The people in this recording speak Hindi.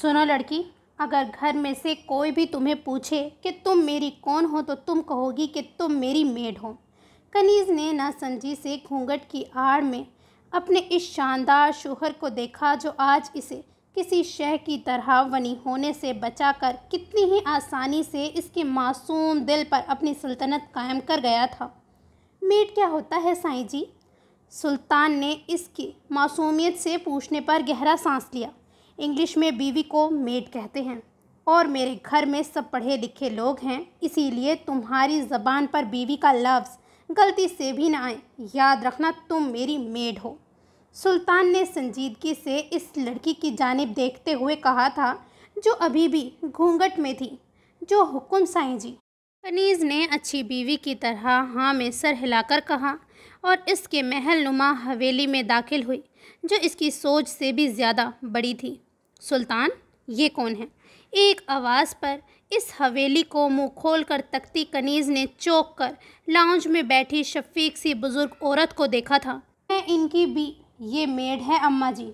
सुनो लड़की अगर घर में से कोई भी तुम्हें पूछे कि तुम मेरी कौन हो तो तुम कहोगी कि तुम मेरी मेड हो कनीज़ ने ना संजी से घूंघट की आड़ में अपने इस शानदार शोहर को देखा जो आज इसे किसी शह की तरह वनी होने से बचाकर कितनी ही आसानी से इसके मासूम दिल पर अपनी सल्तनत कायम कर गया था मेड क्या होता है साईं जी सुल्तान ने इसकी मासूमियत से पूछने पर गहरा सांस लिया इंग्लिश में बीवी को मेड कहते हैं और मेरे घर में सब पढ़े लिखे लोग हैं इसीलिए तुम्हारी ज़बान पर बीवी का लफ्ज़ गलती से भी ना आए याद रखना तुम मेरी मेड हो सुल्तान ने संजीदगी से इस लड़की की जानब देखते हुए कहा था जो अभी भी घूंघट में थी जो हुक्म साई जी अनीस ने अच्छी बीवी की तरह हाँ में सर हिलाकर कहा और इसके महल नुमा हवेली में दाखिल हुई जो इसकी सोच से भी ज़्यादा बड़ी थी सुल्तान ये कौन है एक आवाज़ पर इस हवेली को मुंह खोलकर तख्ती कनीज़ ने चौंक कर लाउंज में बैठी शफीक सी बुज़ुर्ग औरत को देखा था मैं इनकी भी ये मेड है अम्मा जी